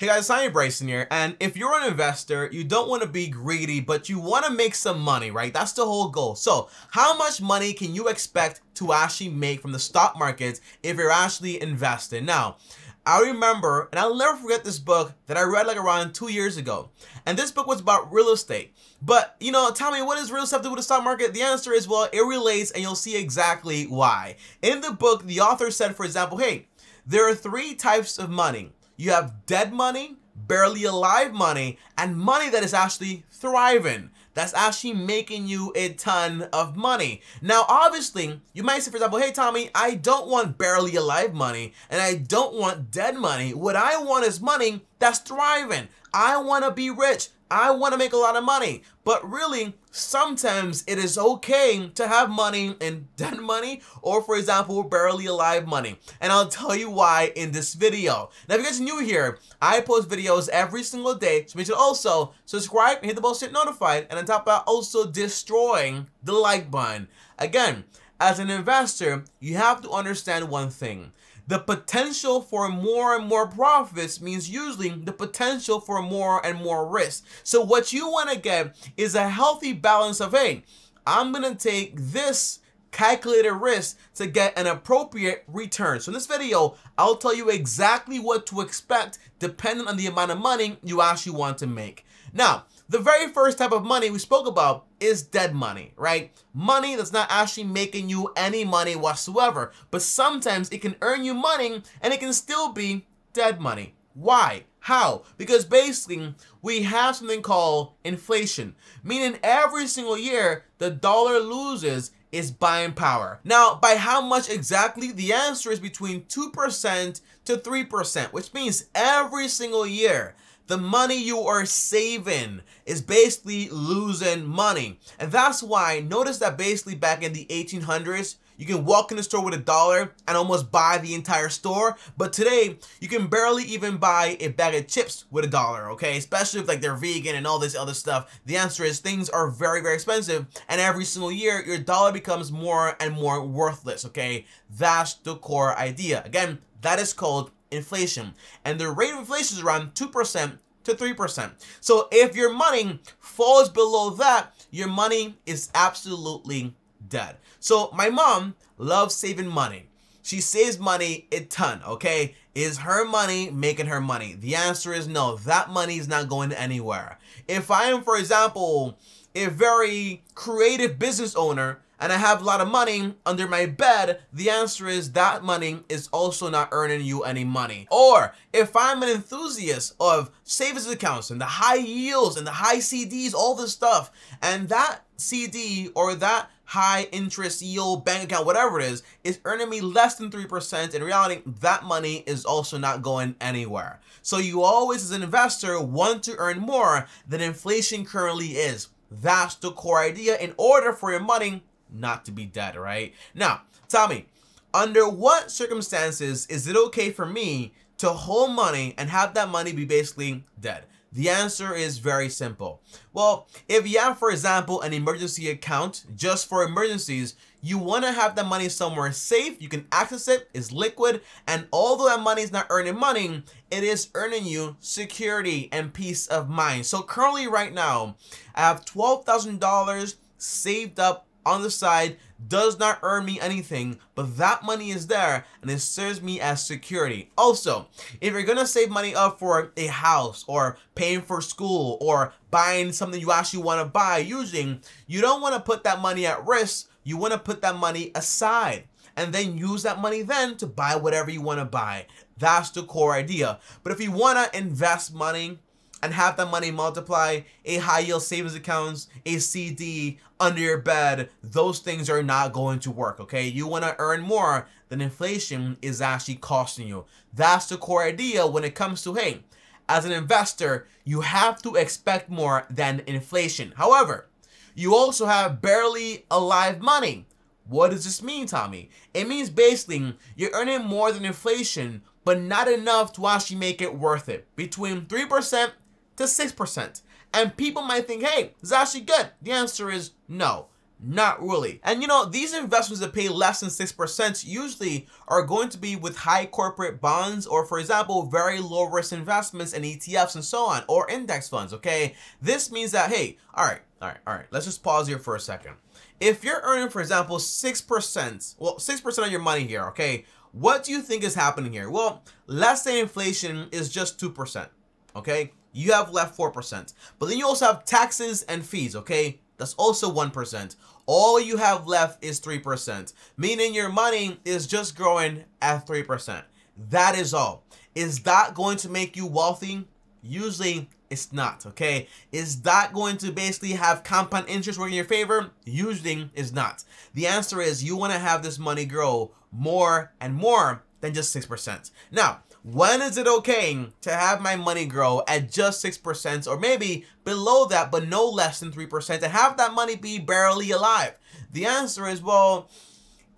Hey guys, Simon Bryson here, and if you're an investor, you don't want to be greedy, but you want to make some money, right? That's the whole goal. So how much money can you expect to actually make from the stock markets if you're actually invested? Now, I remember, and I'll never forget this book that I read like around two years ago. And this book was about real estate. But, you know, tell me, what does real estate do with the stock market? The answer is, well, it relates, and you'll see exactly why. In the book, the author said, for example, hey, there are three types of money you have dead money, barely alive money, and money that is actually thriving. That's actually making you a ton of money. Now, obviously, you might say, for example, hey, Tommy, I don't want barely alive money and I don't want dead money. What I want is money that's thriving. I want to be rich. I want to make a lot of money. But really, sometimes it is okay to have money and dead money, or for example, barely alive money. And I'll tell you why in this video. Now, if you guys are new here, I post videos every single day, so make sure also subscribe and hit the bell to get notified, and on top of that, also destroying the like button. Again, as an investor, you have to understand one thing the potential for more and more profits means usually the potential for more and more risk. So what you want to get is a healthy balance of, hey, I'm going to take this calculated risk to get an appropriate return. So in this video, I'll tell you exactly what to expect depending on the amount of money you actually want to make. Now, the very first type of money we spoke about is dead money, right? Money that's not actually making you any money whatsoever, but sometimes it can earn you money and it can still be dead money. Why? How? Because basically, we have something called inflation, meaning every single year the dollar loses its buying power. Now, by how much exactly? The answer is between 2% to 3%, which means every single year the money you are saving is basically losing money. And that's why, notice that basically back in the 1800s, you can walk in the store with a dollar and almost buy the entire store. But today, you can barely even buy a bag of chips with a dollar, okay? Especially if like they're vegan and all this other stuff. The answer is things are very, very expensive. And every single year, your dollar becomes more and more worthless, okay? That's the core idea. Again, that is called inflation. And the rate of inflation is around 2% to 3%. So if your money falls below that, your money is absolutely dead. So my mom loves saving money. She saves money a ton, okay? Is her money making her money? The answer is no. That money is not going anywhere. If I am, for example, a very creative business owner and I have a lot of money under my bed, the answer is that money is also not earning you any money. Or if I'm an enthusiast of savings accounts and the high yields and the high CDs, all this stuff, and that CD or that high interest yield bank account, whatever it is, is earning me less than 3%. In reality, that money is also not going anywhere. So you always, as an investor, want to earn more than inflation currently is. That's the core idea in order for your money not to be dead, right? Now, Tommy, under what circumstances is it okay for me to hold money and have that money be basically dead? The answer is very simple. Well, if you have, for example, an emergency account just for emergencies, you want to have that money somewhere safe, you can access it, it's liquid, and although that money is not earning money, it is earning you security and peace of mind. So currently right now, I have $12,000 saved up on the side does not earn me anything, but that money is there and it serves me as security. Also, if you're gonna save money up for a house or paying for school or buying something you actually wanna buy using, you don't wanna put that money at risk, you wanna put that money aside and then use that money then to buy whatever you wanna buy. That's the core idea. But if you wanna invest money, and have that money multiply a high yield savings accounts, a CD under your bed, those things are not going to work, okay? You want to earn more than inflation is actually costing you. That's the core idea when it comes to, hey, as an investor, you have to expect more than inflation. However, you also have barely alive money. What does this mean, Tommy? It means basically you're earning more than inflation, but not enough to actually make it worth it. Between 3% to 6%. And people might think, hey, is that actually good? The answer is no. Not really. And you know, these investments that pay less than 6% usually are going to be with high corporate bonds or, for example, very low risk investments and in ETFs and so on, or index funds, okay? This means that, hey, all right, all right, all right, let's just pause here for a second. If you're earning, for example, 6%, well, 6% of your money here, okay, what do you think is happening here? Well, let's say inflation is just 2%, okay? you have left 4%. But then you also have taxes and fees, okay? That's also 1%. All you have left is 3%, meaning your money is just growing at 3%. That is all. Is that going to make you wealthy? Usually it's not, okay? Is that going to basically have compound interest working in your favor? Usually is not. The answer is you want to have this money grow more and more than just 6%. Now, when is it okay to have my money grow at just 6% or maybe below that but no less than 3% to have that money be barely alive? The answer is, well,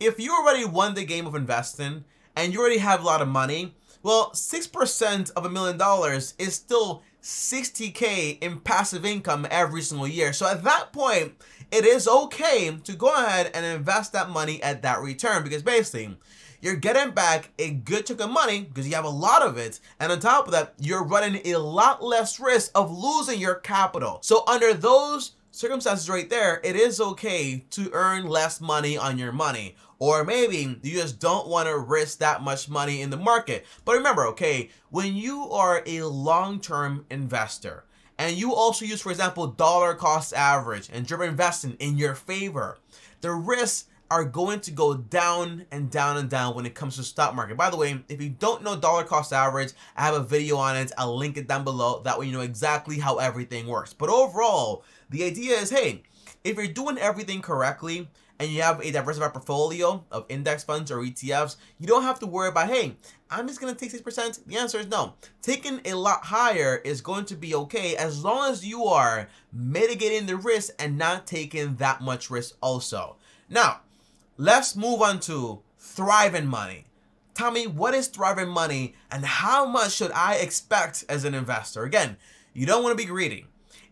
if you already won the game of investing and you already have a lot of money, well, 6% of a million dollars is still 60k in passive income every single year. So at that point, it is okay to go ahead and invest that money at that return because basically, you're getting back a good chunk of money because you have a lot of it. And on top of that, you're running a lot less risk of losing your capital. So under those circumstances right there, it is okay to earn less money on your money. Or maybe you just don't want to risk that much money in the market. But remember, okay, when you are a long-term investor, and you also use, for example, dollar cost average and drip investing in your favor, the risk are going to go down and down and down when it comes to stock market. By the way, if you don't know dollar cost average, I have a video on it. I'll link it down below. That way you know exactly how everything works. But overall, the idea is, hey, if you're doing everything correctly and you have a diversified portfolio of index funds or ETFs, you don't have to worry about, hey, I'm just gonna take 6%. The answer is no. Taking a lot higher is going to be okay as long as you are mitigating the risk and not taking that much risk also. Now, Let's move on to thriving money. Tell me what is thriving money and how much should I expect as an investor? Again, you don't want to be greedy.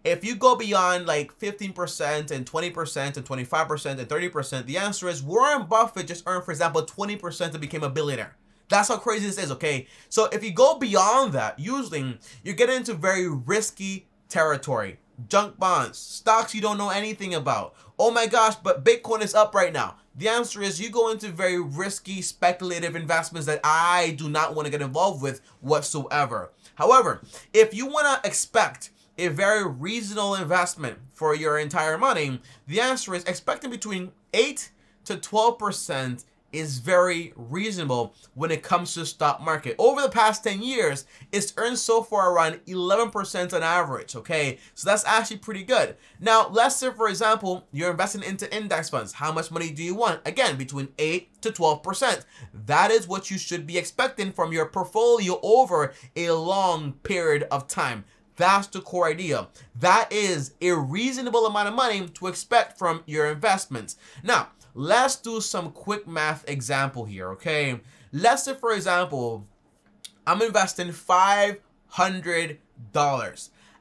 If you go beyond like 15% and 20% and 25% and 30%, the answer is Warren Buffett just earned, for example, 20% and became a billionaire. That's how crazy this is, okay? So if you go beyond that, usually you get into very risky territory junk bonds, stocks you don't know anything about. Oh my gosh, but Bitcoin is up right now. The answer is you go into very risky, speculative investments that I do not want to get involved with whatsoever. However, if you want to expect a very reasonable investment for your entire money, the answer is expecting between 8 to 12% is very reasonable when it comes to stock market. Over the past 10 years, it's earned so far around 11% on average, okay? So that's actually pretty good. Now, let's say, for example, you're investing into index funds. How much money do you want? Again, between 8 to 12%. That is what you should be expecting from your portfolio over a long period of time. That's the core idea. That is a reasonable amount of money to expect from your investments. Now, Let's do some quick math example here, okay? Let's say, for example, I'm investing $500 at an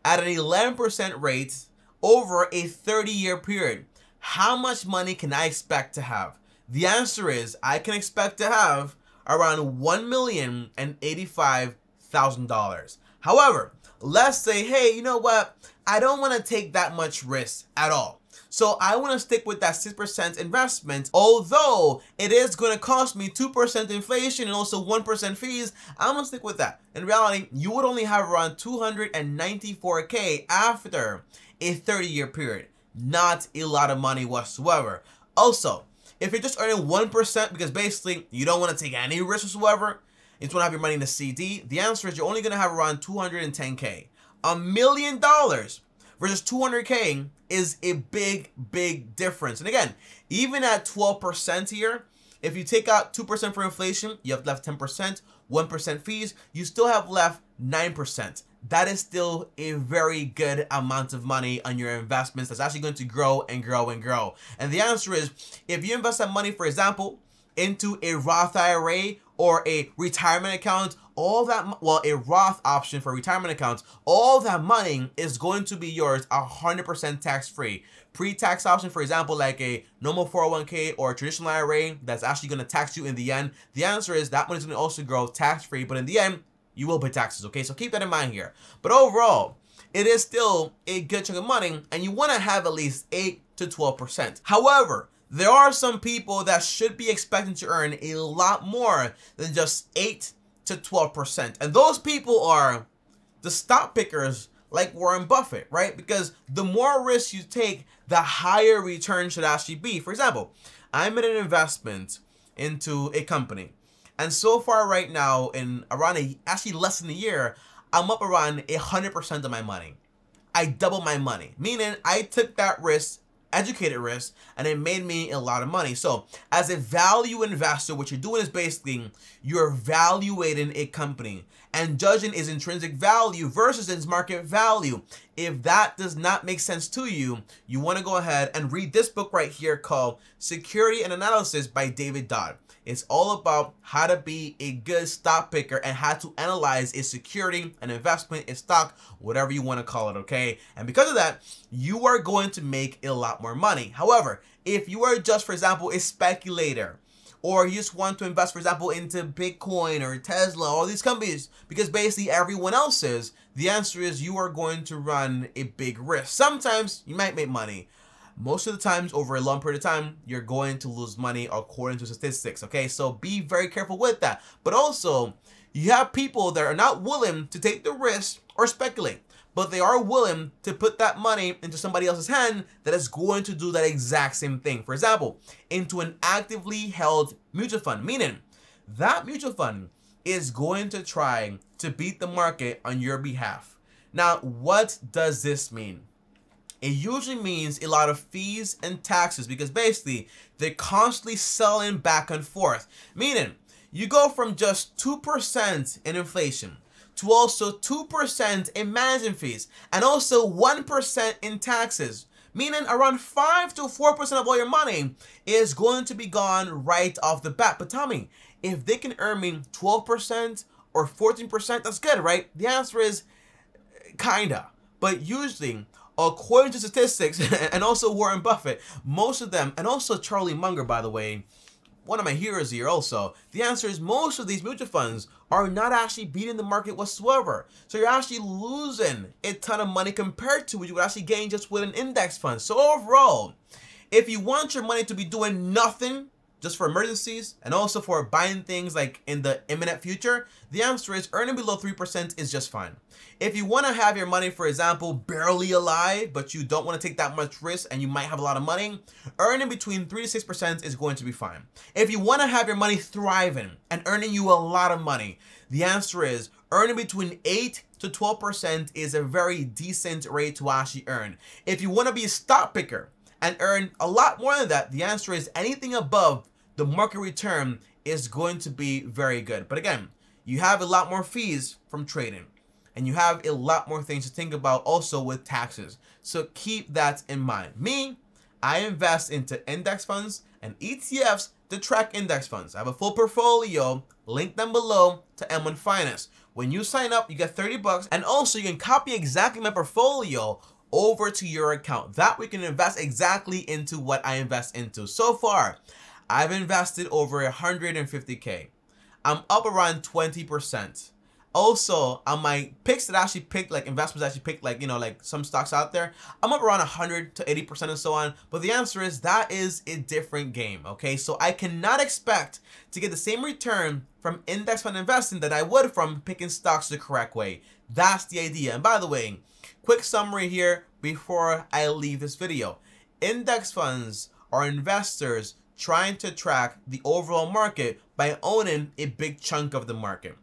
11% rate over a 30-year period. How much money can I expect to have? The answer is I can expect to have around $1,085,000. However, let's say, hey, you know what? I don't want to take that much risk at all. So I want to stick with that 6% investment, although it is going to cost me 2% inflation and also 1% fees, I'm going to stick with that. In reality, you would only have around 294K after a 30-year period. Not a lot of money whatsoever. Also, if you're just earning 1%, because basically you don't want to take any risk whatsoever, if you want to have your money in a CD, the answer is you're only going to have around 210K. A million dollars versus 200K is a big, big difference. And again, even at 12% here, if you take out 2% for inflation, you have left 10%, 1% fees, you still have left 9%. That is still a very good amount of money on your investments that's actually going to grow and grow and grow. And the answer is if you invest that money, for example, into a Roth IRA or a retirement account, all that, well, a Roth option for retirement accounts, all that money is going to be yours 100% tax-free. Pre-tax option, for example, like a normal 401k or traditional IRA that's actually going to tax you in the end, the answer is that money's going to also grow tax-free, but in the end, you will pay taxes, okay? So keep that in mind here. But overall, it is still a good chunk of money, and you want to have at least 8 to 12%. However, there are some people that should be expecting to earn a lot more than just 8 to 12%. And those people are the stock pickers like Warren Buffett, right? Because the more risk you take, the higher return should actually be. For example, I made an investment into a company. And so far right now, in around a, actually less than a year, I'm up around 100% of my money. I double my money, meaning I took that risk educated risk and it made me a lot of money. So as a value investor, what you're doing is basically you're evaluating a company and judging is intrinsic value versus its market value. If that does not make sense to you, you want to go ahead and read this book right here called Security and Analysis by David Dodd. It's all about how to be a good stock picker and how to analyze a security, an investment, a stock, whatever you want to call it, okay? And because of that, you are going to make a lot more money. However, if you are just, for example, a speculator, or you just want to invest, for example, into Bitcoin or Tesla, all these companies, because basically everyone else is, the answer is you are going to run a big risk. Sometimes you might make money. Most of the times, over a long period of time, you're going to lose money according to statistics, okay? So be very careful with that. But also, you have people that are not willing to take the risk or speculate but they are willing to put that money into somebody else's hand that is going to do that exact same thing. For example, into an actively held mutual fund, meaning that mutual fund is going to try to beat the market on your behalf. Now, what does this mean? It usually means a lot of fees and taxes because basically they're constantly selling back and forth. Meaning, you go from just 2% in inflation to also 2% in management fees and also 1% in taxes meaning around 5 to 4% of all your money is going to be gone right off the bat. But Tommy, if they can earn me 12% or 14%, that's good, right? The answer is kinda. But usually, according to statistics and also Warren Buffett, most of them, and also Charlie Munger, by the way, one of my heroes here also. The answer is most of these mutual funds are not actually beating the market whatsoever. So you're actually losing a ton of money compared to what you would actually gain just with an index fund. So overall, if you want your money to be doing nothing just for emergencies and also for buying things like in the imminent future, the answer is earning below 3% is just fine. If you want to have your money, for example, barely alive, but you don't want to take that much risk and you might have a lot of money, earning between 3 to 6% is going to be fine. If you want to have your money thriving and earning you a lot of money, the answer is earning between 8 to 12% is a very decent rate to actually earn. If you want to be a stock picker, and earn a lot more than that, the answer is anything above the market return is going to be very good. But again, you have a lot more fees from trading and you have a lot more things to think about also with taxes. So keep that in mind. Me, I invest into index funds and ETFs to track index funds. I have a full portfolio, link them below to M1 Finance. When you sign up, you get 30 bucks and also you can copy exactly my portfolio over to your account. That we can invest exactly into what I invest into. So far, I've invested over 150K. I'm up around 20%. Also, on my picks that I actually picked, like investments I actually picked, like, you know, like some stocks out there, I'm up around 100 to 80% and so on. But the answer is that is a different game, okay? So I cannot expect to get the same return from index fund investing that I would from picking stocks the correct way. That's the idea. And by the way, quick summary here before I leave this video. Index funds are investors trying to track the overall market by owning a big chunk of the market.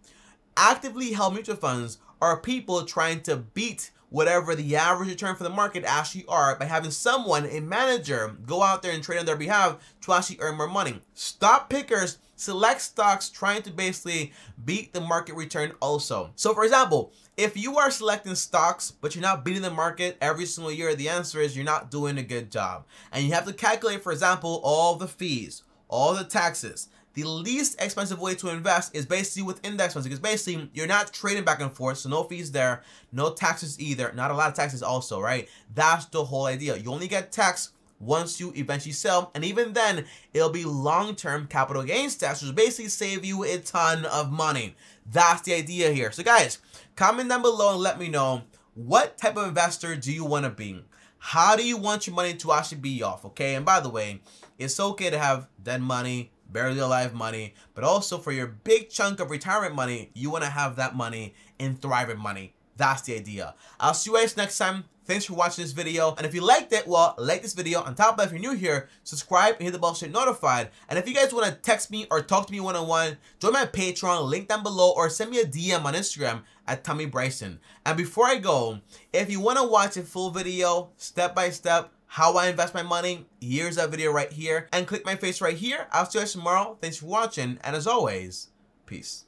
Actively held mutual funds are people trying to beat whatever the average return for the market actually are by having someone, a manager, go out there and trade on their behalf to actually earn more money. Stop pickers select stocks trying to basically beat the market return also. So for example, if you are selecting stocks, but you're not beating the market every single year, the answer is you're not doing a good job. And you have to calculate, for example, all the fees, all the taxes, the least expensive way to invest is basically with index funds because basically you're not trading back and forth, so no fees there, no taxes either, not a lot of taxes also, right? That's the whole idea. You only get taxed once you eventually sell. And even then, it'll be long-term capital gains tax, which basically save you a ton of money. That's the idea here. So guys, comment down below and let me know what type of investor do you want to be? How do you want your money to actually be off, okay? And by the way, it's okay to have dead money, barely alive money, but also for your big chunk of retirement money, you want to have that money in thriving money. That's the idea. I'll see you guys next time. Thanks for watching this video. And if you liked it, well, like this video. On top of that, if you're new here, subscribe and hit the bell so you're notified. And if you guys want to text me or talk to me one-on-one, -on -one, join my Patreon, link down below, or send me a DM on Instagram at Tommy Bryson. And before I go, if you want to watch a full video, step-by-step, step by step how I invest my money, here's that video right here. And click my face right here. I'll see you guys tomorrow. Thanks for watching. And as always, peace.